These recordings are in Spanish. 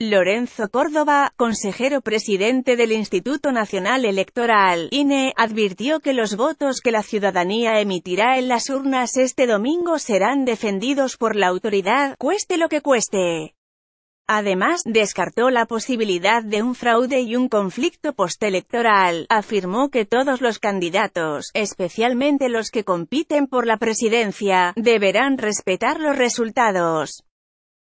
Lorenzo Córdoba, consejero presidente del Instituto Nacional Electoral, INE, advirtió que los votos que la ciudadanía emitirá en las urnas este domingo serán defendidos por la autoridad, cueste lo que cueste. Además, descartó la posibilidad de un fraude y un conflicto postelectoral. Afirmó que todos los candidatos, especialmente los que compiten por la presidencia, deberán respetar los resultados.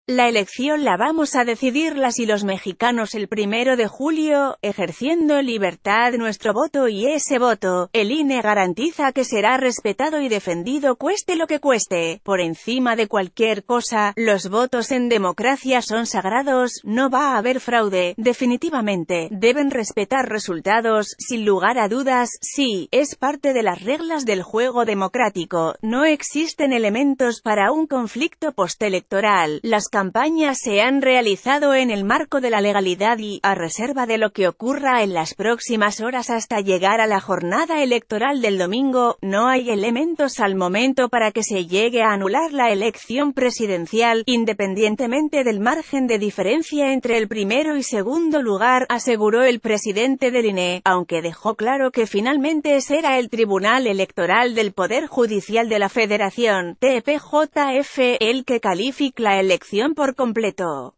La elección la vamos a decidir las y los mexicanos el primero de julio, ejerciendo libertad nuestro voto y ese voto, el INE garantiza que será respetado y defendido cueste lo que cueste, por encima de cualquier cosa, los votos en democracia son sagrados, no va a haber fraude, definitivamente, deben respetar resultados, sin lugar a dudas, sí, es parte de las reglas del juego democrático, no existen elementos para un conflicto postelectoral, las campañas se han realizado en el marco de la legalidad y, a reserva de lo que ocurra en las próximas horas hasta llegar a la jornada electoral del domingo, no hay elementos al momento para que se llegue a anular la elección presidencial, independientemente del margen de diferencia entre el primero y segundo lugar, aseguró el presidente del INE, aunque dejó claro que finalmente será el Tribunal Electoral del Poder Judicial de la Federación, TPJF, el que califica la elección por completo.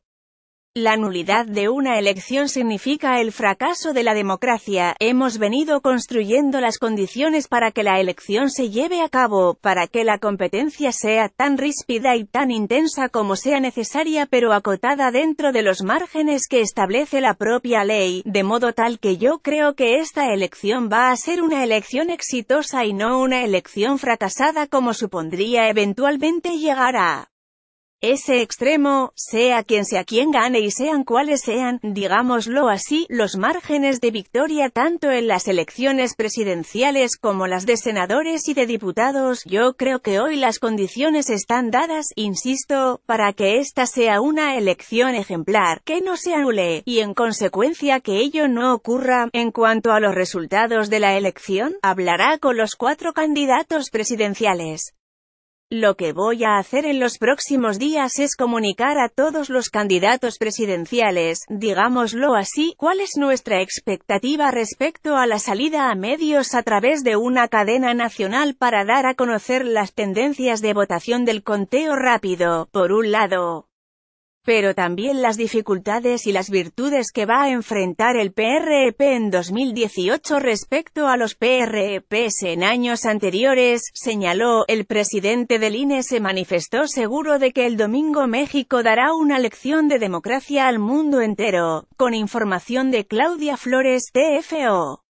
La nulidad de una elección significa el fracaso de la democracia. Hemos venido construyendo las condiciones para que la elección se lleve a cabo, para que la competencia sea tan ríspida y tan intensa como sea necesaria pero acotada dentro de los márgenes que establece la propia ley, de modo tal que yo creo que esta elección va a ser una elección exitosa y no una elección fracasada como supondría eventualmente llegar a ese extremo, sea quien sea quien gane y sean cuales sean, digámoslo así, los márgenes de victoria tanto en las elecciones presidenciales como las de senadores y de diputados, yo creo que hoy las condiciones están dadas, insisto, para que esta sea una elección ejemplar, que no se anule, y en consecuencia que ello no ocurra. En cuanto a los resultados de la elección, hablará con los cuatro candidatos presidenciales. Lo que voy a hacer en los próximos días es comunicar a todos los candidatos presidenciales, digámoslo así, cuál es nuestra expectativa respecto a la salida a medios a través de una cadena nacional para dar a conocer las tendencias de votación del conteo rápido, por un lado pero también las dificultades y las virtudes que va a enfrentar el PREP e en 2018 respecto a los PREPs en años anteriores, señaló, el presidente del INE se manifestó seguro de que el domingo México dará una lección de democracia al mundo entero, con información de Claudia Flores, TFO.